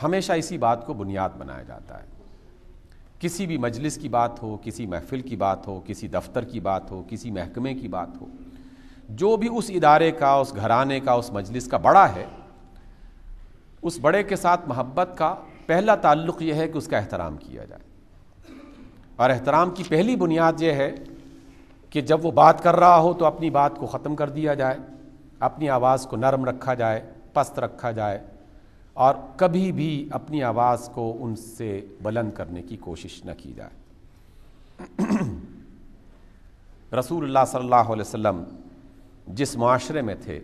हमेशा इसी बात को बुनियाद बनाया जाता है किसी भी मजलिस की बात हो किसी महफिल की बात हो किसी दफ्तर की बात हो किसी महकमे की बात हो जो भी उस इदारे का उस घराने का उस मजलिस का बड़ा है उस बड़े के साथ मोहब्बत का पहला ताल्लुक यह है कि उसका एहतराम किया जाए और एहतराम की पहली बुनियाद यह है कि जब वो बात कर रहा हो तो अपनी बात को ख़त्म कर दिया जाए अपनी आवाज़ को नरम रखा जाए पस्त रखा जाए और कभी भी अपनी आवाज़ को उनसे बुलंद करने की कोशिश न की जाए रसूल सल्लल्लाहु अलैहि वसल्लम जिस माशरे में थे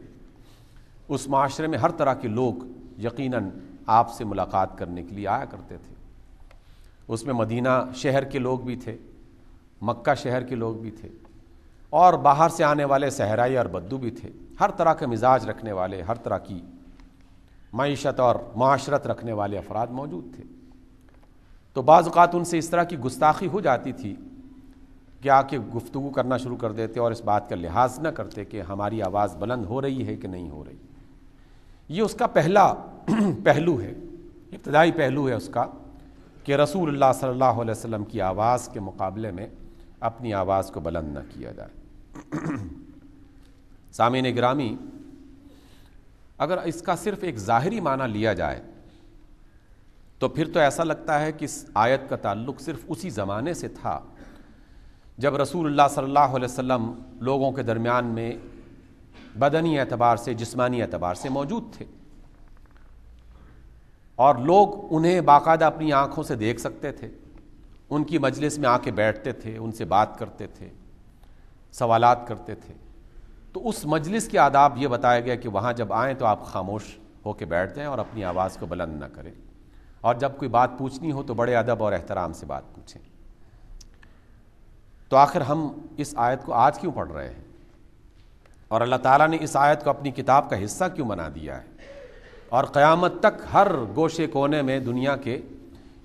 उस माशरे में हर तरह के लोग यकीनन आपसे मुलाकात करने के लिए आया करते थे उसमें मदीना शहर के लोग भी थे मक्का शहर के लोग भी थे और बाहर से आने वाले सहराई और बद्दू भी थे हर तरह के मिजाज रखने वाले हर तरह की मीशत और माशरत रखने वाले अफराद मौजूद थे तो बाज़ात उनसे इस तरह की गुस्ताखी हो जाती थी कि आके गुफ्तु करना शुरू कर देते और इस बात का लिहाज न करते कि हमारी आवाज़ बुलंद हो रही है कि नहीं हो रही ये उसका पहला पहलू है इब्तदाई पहलू है उसका कि रसूल सल्ला वसम की आवाज़ के मुकाबले में अपनी आवाज़ को बुलंद न किया जाए सामिन ग्रामी अगर इसका सिर्फ एक ज़ाहरी माना लिया जाए तो फिर तो ऐसा लगता है कि इस आयत का ताल्लुक सिर्फ उसी ज़माने से था जब रसूल सल्लल्लाहु अलैहि वसल्लम लोगों के दरमियान में बदनी एतबार से जिस्मानी एतबार से मौजूद थे और लोग उन्हें बाकायदा अपनी आँखों से देख सकते थे उनकी मजलिस में आके बैठते थे उनसे बात करते थे सवालात करते थे तो उस मजलिस के आदाब ये बताया गया कि वहाँ जब आएँ तो आप खामोश होकर बैठ जाएँ और अपनी आवाज़ को बुलंद ना करें और जब कोई बात पूछनी हो तो बड़े अदब और एहतराम से बात पूछें तो आखिर हम इस आयत को आज क्यों पढ़ रहे हैं और अल्लाह ताला ने इस आयत को अपनी किताब का हिस्सा क्यों बना दिया है और क़यामत तक हर गोशे कोने में दुनिया के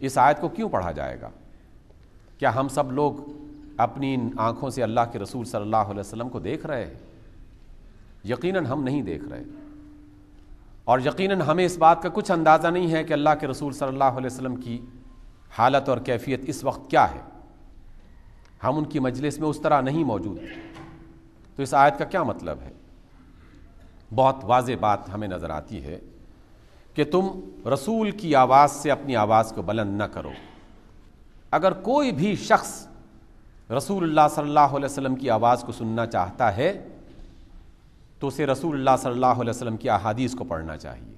इस आयत को क्यों पढ़ा जाएगा क्या हम सब लोग अपनी आँखों से अल्लाह के रसूल सल्लल्लाहु अलैहि वसल्लम को देख रहे हैं यकीनन हम नहीं देख रहे और यकीनन हमें इस बात का कुछ अंदाज़ा नहीं है कि अल्लाह के रसूल सल्लल्लाहु अलैहि वसल्लम की हालत और कैफियत इस वक्त क्या है हम उनकी मजलिस में उस तरह नहीं मौजूद तो इस आयत का क्या मतलब है बहुत वाज बात हमें नज़र आती है कि तुम रसूल की आवाज़ से अपनी आवाज़ को बुलंद न करो अगर कोई भी शख्स रसूल सल्ला वसम की आवाज़ को सुनना चाहता है तो उसे रसूलुल्लाह सल्लल्लाहु अलैहि वसल्लम की अहादीस को पढ़ना चाहिए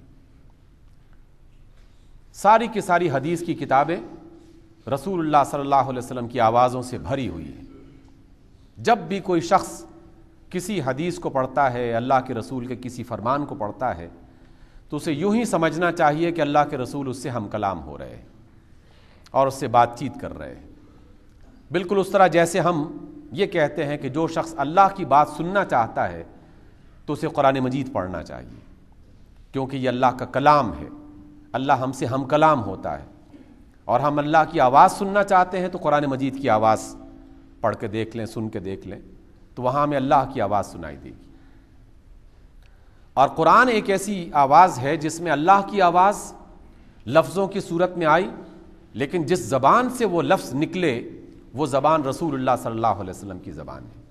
सारी की सारी हदीस की किताबें रसूलुल्लाह सल्लल्लाहु अलैहि वसल्लम की आवाज़ों से भरी हुई है जब भी कोई शख्स किसी हदीस को पढ़ता है अल्लाह के रसूल के किसी फरमान को पढ़ता है तो उसे यूं ही समझना चाहिए कि अल्लाह के रसूल उससे हम कलाम हो रहे हैं और उससे बातचीत कर रहे हैं बिल्कुल उस तरह जैसे हम ये कहते हैं कि जो शख्स अल्लाह की बात सुनना चाहता है तो उसे कुरान मजीद पढ़ना चाहिए क्योंकि ये अल्लाह का कलाम है अल्लाह हमसे हम कलाम होता है और हम अल्लाह की आवाज़ सुनना चाहते हैं तो कुरान मजीद की आवाज़ पढ़ के देख लें सुन के देख लें तो वहाँ हमें अल्लाह की आवाज़ सुनाई देगी और कुरान एक ऐसी आवाज़ है जिसमें अल्लाह की आवाज़ लफ्ज़ों की सूरत में आई लेकिन जिस ज़बान से वो लफ्ज़ निकले वो ज़बान रसूल सल्लल्लाहु अलैहि वसल्लम की ज़बान है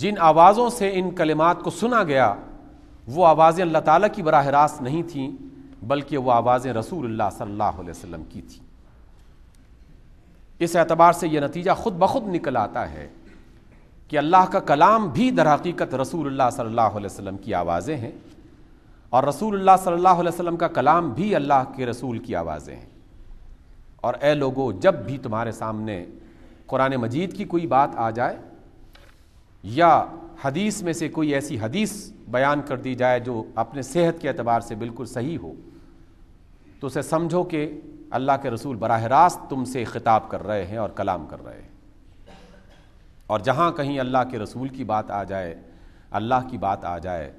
जिन आवाज़ों से इन कलिमात को सुना गया वो आवाज़ें अल्लाह ताला की बरह रास्त नहीं थीं बल्कि वो आवाज़ें रसूल सल्लल्लाहु अलैहि वसल्लम की थी इस एतबार से यह नतीजा ख़ुद ब खुद निकल आता है कि अल्लाह का कलाम भी दर हकीकत रसूल सल्लल्लाहु अलैहि वसल्लम की आवाज़ें हैं और रसूल सल्लल्लाहु अलैहि वसल्लम का कलाम भी अल्लाह के रसूल की आवाज़ें हैं और ए लोगो जब भी तुम्हारे सामने कुरान मजीद की कोई बात आ जाए या हदीस में से कोई ऐसी हदीस बयान कर दी जाए जो अपने सेहत के अतबार से बिल्कुल सही हो तो उसे समझो कि अल्लाह के रसूल बरह रास्त तुमसे खिताब कर रहे हैं और कलाम कर रहे हैं और जहाँ कहीं अल्लाह के रसूल की बात आ जाए अल्लाह की बात आ जाए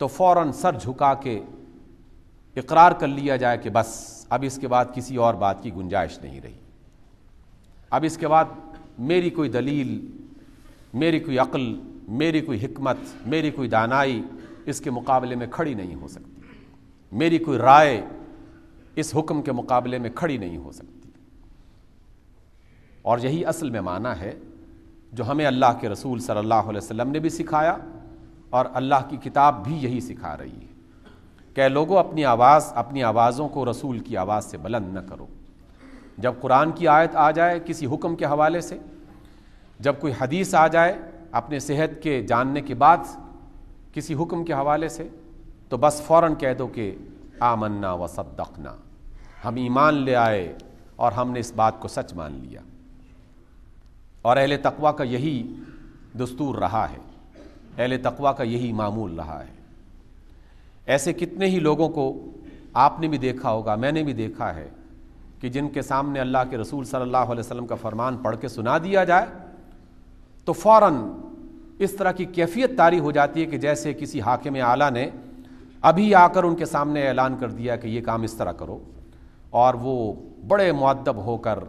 तो फ़ौर सर झुका के इकरार कर लिया जाए कि बस अब इसके बाद किसी और बात की गुंजाइश नहीं रही अब इसके बाद मेरी कोई दलील मेरी कोई अक्ल मेरी कोई हमत मेरी कोई दानाई इसके मुकाबले में खड़ी नहीं हो सकती मेरी कोई राय इस हुक्म के मुकाबले में खड़ी नहीं हो सकती और यही असल में माना है जो हमें अल्लाह के रसूल सल्लल्लाहु अलैहि वसल्लम ने भी सिखाया और अल्लाह की किताब भी यही सिखा रही है कि लोगों अपनी आवाज़ अपनी आवाज़ों को रसूल की आवाज़ से बुलंद न करो जब कुरान की आयत आ जाए किसी हुक्म के हवाले से जब कोई हदीस आ जाए अपने सेहत के जानने के बाद किसी हुक्म के हवाले से तो बस फ़ौर कह दो कि आमन्ना व सद्दकना हम ईमान ले आए और हमने इस बात को सच मान लिया और अहल तकवा का यही दस्तूर रहा है अहल तकवा का यही मामूल रहा है ऐसे कितने ही लोगों को आपने भी देखा होगा मैंने भी देखा है कि जिनके सामने अल्लाह के रसूल सल्लल्लाहु अलैहि वसल्लम का फरमान पढ़ के सुना दिया जाए तो फ़ौर इस तरह की कैफियत तारी हो जाती है कि जैसे किसी हाकिम आला ने अभी आकर उनके सामने ऐलान कर दिया कि ये काम इस तरह करो और वो बड़े मुद्दब होकर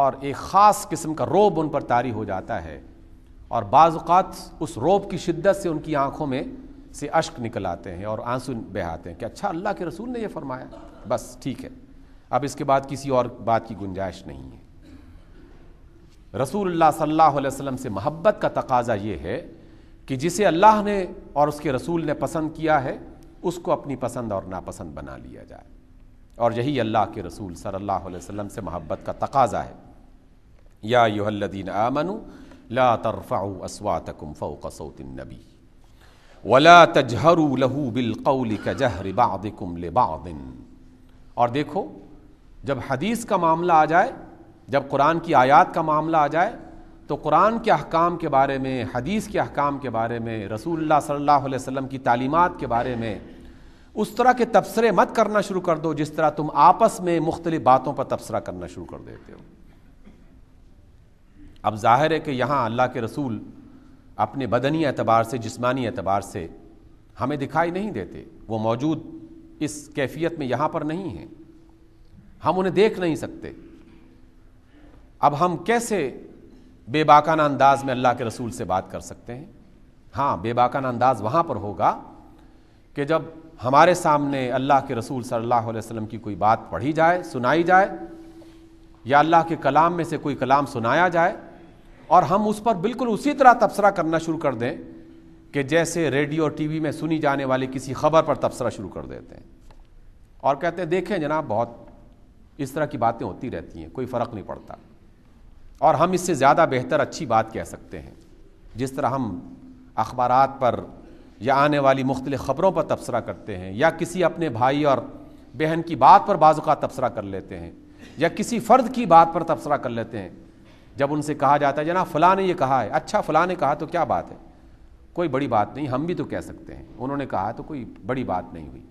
और एक ख़ास किस्म का रोब उन पर तारी हो जाता है और बाज़ात उस रोब की शिद्दत से उनकी आंखों में से अश्क निकल आते हैं और आंसू बहाते हैं कि अच्छा अल्लाह के रसूल ने यह फरमाया बस ठीक है अब इसके बाद किसी और बात की गुंजाइश नहीं है रसूलुल्लाह सल्लल्लाहु अलैहि वसल्लम से मोहब्बत का तकाजा ये है कि जिसे अल्लाह ने और उसके रसूल ने पसंद किया है उसको अपनी पसंद और नापसंद बना लिया जाए और यही अल्लाह के रसूल सल्लल्लाहु अलैहि वसल्लम से मोहब्बत का तकाजा है या युहल्लदीन आमनु ला तरफ़ाउ असवातकुम फ़ौक़ सौतिन नबी वला तजहरू लहू बिल बिलकौल कजहर बादिकुम ले और देखो जब हदीस का मामला आ जाए जब कुरान की आयात का मामला आ जाए तो कुरान के अहकाम के बारे में हदीस के अहकाम के बारे में रसूलुल्लाह सल्लल्लाहु अलैहि वसल्लम की तालीमात के बारे में उस तरह के तबसरे मत करना शुरू कर दो जिस तरह तुम आपस में मुख्तलिफ बातों पर तबसरा करना शुरू कर देते हो अब जाहिर है कि यहाँ अल्लाह के रसूल अपने बदनी एतबार से जिस्मानी एतबार से हमें दिखाई नहीं देते वो मौजूद इस कैफियत में यहाँ पर नहीं है हम उन्हें देख नहीं सकते अब हम कैसे बेबाकाना अंदाज में अल्लाह के रसूल से बात कर सकते हैं हाँ बेबाकाना अंदाज वहाँ पर होगा कि जब हमारे सामने अल्लाह के रसूल सल्लल्लाहु अलैहि वसल्लम की कोई बात पढ़ी जाए सुनाई जाए या अल्लाह के कलाम में से कोई कलाम सुनाया जाए और हम उस पर बिल्कुल उसी तरह तबसरा करना शुरू कर दें कि जैसे रेडियो और टीवी में सुनी जाने वाली किसी खबर पर तबसरा शुरू कर देते हैं और कहते हैं देखें जनाब बहुत इस तरह की बातें होती रहती हैं कोई फ़र्क नहीं पड़ता और हम इससे ज़्यादा बेहतर अच्छी बात कह सकते हैं जिस तरह हम अखबार पर या आने वाली मुख्तलि ख़बरों पर तबसरा करते हैं या किसी अपने भाई और बहन की बात पर बाज़ का तबसरा कर लेते हैं या किसी फ़र्द की बात पर तबसरा कर लेते हैं जब उनसे कहा जाता है जना फ़लाँ ने यह कहा है अच्छा फ़लाँ ने कहा तो क्या बात है कोई बड़ी बात नहीं हम भी तो कह सकते हैं उन्होंने कहा तो कोई बड़ी बात नहीं हुई